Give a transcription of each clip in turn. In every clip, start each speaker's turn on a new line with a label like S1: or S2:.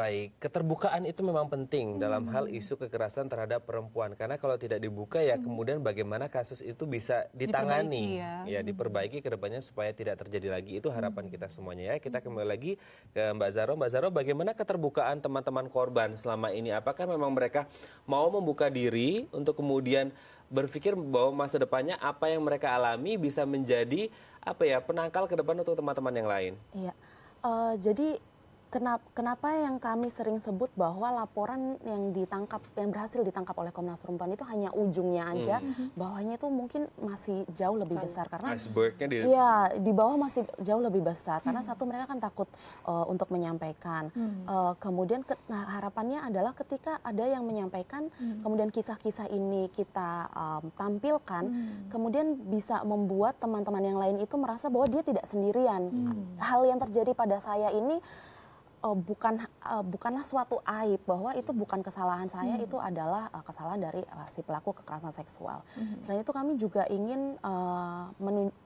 S1: baik. Keterbukaan itu memang penting hmm. dalam hal hmm. isu kekerasan terhadap perempuan karena kalau tidak dibuka ya hmm. kemudian bagaimana kasus itu bisa ditangani, diperbaiki ya, ya hmm. diperbaiki kedepannya supaya tidak terjadi lagi itu harapan hmm. kita semuanya ya. Kita hmm. kembali lagi ke Mbak Zaro. Mbak Zaro, bagaimana keterbukaan teman-teman korban selama ini? Apakah memang mereka mau membuka diri untuk kemudian berpikir bahwa masa depannya apa yang mereka alami bisa menjadi apa ya penangkal ke depan untuk teman-teman yang lain?
S2: Iya. Uh, jadi kenapa, kenapa yang kami sering sebut bahwa laporan yang ditangkap yang berhasil ditangkap oleh Komnas Perempuan itu hanya ujungnya aja hmm. Mhm. bawahnya itu mungkin masih jauh lebih besar karena di ya di bawah masih jauh lebih besar karena hmm. satu mereka kan takut uh, untuk menyampaikan hmm. uh, kemudian ke, nah, harapannya adalah ketika ada yang menyampaikan hmm. kemudian kisah-kisah ini kita um, tampilkan hmm. kemudian bisa membuat teman-teman yang lain itu merasa bahwa dia tidak sendirian hmm. hal yang terjadi pada saya ini uh, bukan uh, bukanlah suatu aib bahwa itu bukan kesalahan saya hmm. itu adalah uh, kesalahan dari uh, si pelaku kekerasan seksual. Hmm. Selain itu kami juga ingin uh,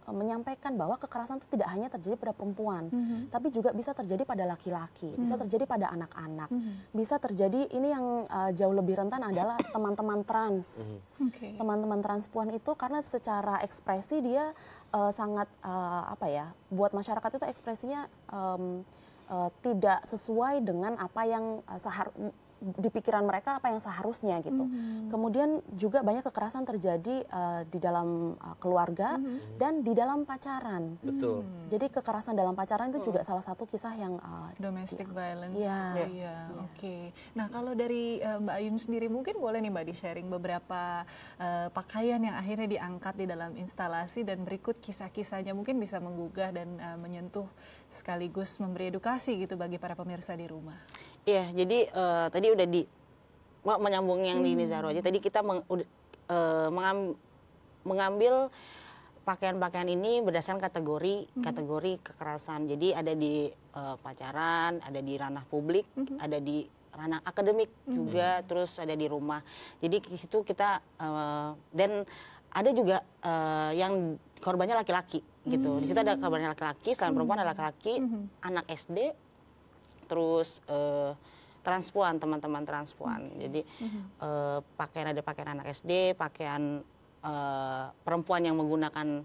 S2: menyampaikan bahwa kekerasan itu tidak hanya terjadi pada perempuan, hmm. tapi juga bisa terjadi pada laki-laki, hmm. bisa terjadi pada anak-anak, hmm. bisa terjadi ini yang uh, jauh lebih rentan adalah teman-teman trans, hmm. teman-teman okay. transpuan itu karena secara ekspresi dia uh, sangat uh, apa ya, buat masyarakat itu ekspresinya um, uh, tidak sesuai dengan apa yang uh, eh, seharusnya di pikiran mereka apa yang seharusnya gitu. Mm-hmm. Kemudian juga banyak kekerasan terjadi uh, di dalam uh, keluarga mm-hmm. dan di dalam pacaran. Betul. Mm-hmm. Jadi kekerasan dalam pacaran itu oh. juga salah satu kisah yang uh, domestic ya. violence. Iya. Yeah. Yeah. Yeah. Oke.
S3: Okay. Nah, kalau dari uh, Mbak Ayun sendiri mungkin boleh nih Mbak di-sharing beberapa uh, pakaian yang akhirnya diangkat di dalam instalasi dan berikut kisah-kisahnya mungkin bisa menggugah dan uh, menyentuh sekaligus memberi edukasi gitu bagi para pemirsa di rumah. Iya, jadi uh, tadi udah di mau menyambung yang hmm. di Nizaro aja. Tadi kita meng, uh, mengam, mengambil pakaian-pakaian ini berdasarkan kategori hmm. kategori kekerasan. Jadi ada di uh, pacaran, ada di ranah publik, hmm. ada di ranah akademik hmm. juga, hmm. terus ada di rumah. Jadi di situ kita uh, dan ada juga uh, yang korbannya laki-laki gitu. Hmm. Di situ ada hmm. korbannya laki-laki, selain hmm. perempuan ada laki-laki, hmm. anak SD, terus uh, transpuan teman-teman transpuan. -hmm. Jadi hmm uh, pakaian ada pakaian anak SD, pakaian uh, perempuan yang menggunakan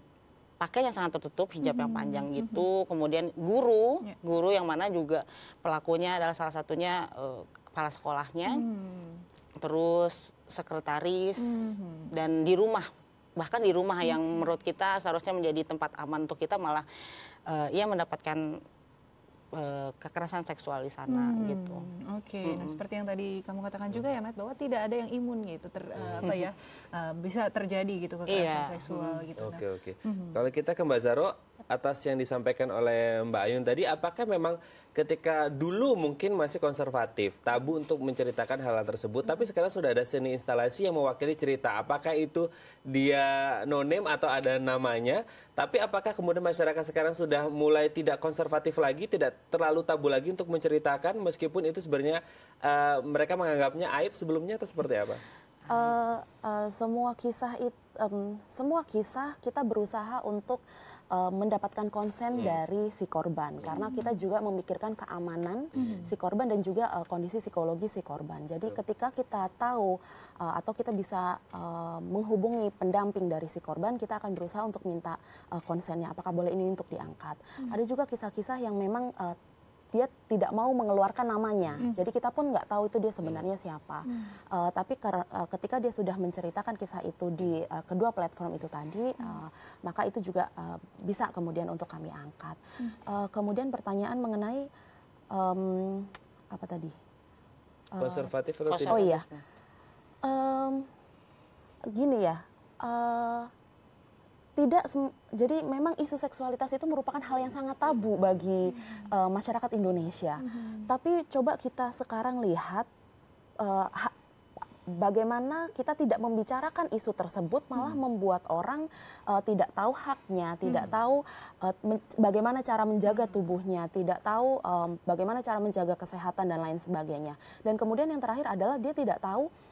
S3: pakaian yang sangat tertutup, hijab hmm yang panjang gitu. Kemudian guru, yeah. guru yang mana juga pelakunya adalah salah satunya uh, kepala sekolahnya. hmm Terus sekretaris hmm dan di rumah bahkan di rumah hmm yang menurut kita seharusnya menjadi tempat aman untuk kita malah uh, ia mendapatkan Eh, kekerasan seksual di sana hmm, gitu. Oke, okay. hmm. nah seperti yang tadi kamu katakan juga ya, Matt, bahwa tidak ada yang imun gitu, ter, hmm. apa ya, uh, bisa terjadi gitu kekerasan iya. seksual hmm.
S1: gitu. Oke oke. Okay. Hmm. Kalau kita ke Mbak Zaro, atas yang disampaikan oleh Mbak Ayun tadi, apakah memang ketika dulu mungkin masih konservatif, tabu untuk menceritakan hal-hal tersebut, hmm. tapi sekarang sudah ada seni instalasi yang mewakili cerita. Apakah itu dia no name atau ada namanya? Tapi apakah kemudian masyarakat sekarang sudah mulai tidak konservatif lagi, tidak terlalu tabu lagi untuk menceritakan meskipun itu sebenarnya uh, mereka menganggapnya aib sebelumnya atau seperti apa?
S2: uh, uh, semua kisah itu um, semua kisah kita berusaha untuk uh, mendapatkan konsen hmm. dari si korban hmm. karena kita juga memikirkan keamanan hmm. si korban dan juga uh, kondisi psikologi si korban. Jadi ketika kita tahu uh, atau kita bisa uh, menghubungi pendamping dari si korban, kita akan berusaha untuk minta uh, konsennya apakah boleh ini untuk diangkat. Hmm. Ada juga kisah-kisah yang memang uh, dia tidak mau mengeluarkan namanya. Hmm. Jadi kita pun nggak tahu itu dia sebenarnya hmm. siapa. Hmm. Uh, tapi ke, uh, ketika dia sudah menceritakan kisah itu di uh, kedua platform itu tadi, hmm. uh, maka itu juga uh, bisa kemudian untuk kami angkat. Hmm. Uh, kemudian pertanyaan mengenai um, apa tadi? Uh, konservatif atau tidak? Oh iya. Um, gini ya. Uh, tidak jadi memang isu seksualitas itu merupakan hal yang sangat tabu bagi hmm. uh, masyarakat Indonesia. Hmm. Tapi coba kita sekarang lihat uh, bagaimana kita tidak membicarakan isu tersebut malah hmm. membuat orang uh, tidak tahu haknya, tidak hmm. tahu uh, bagaimana cara menjaga tubuhnya, tidak tahu um, bagaimana cara menjaga kesehatan dan lain sebagainya. Dan kemudian yang terakhir adalah dia tidak tahu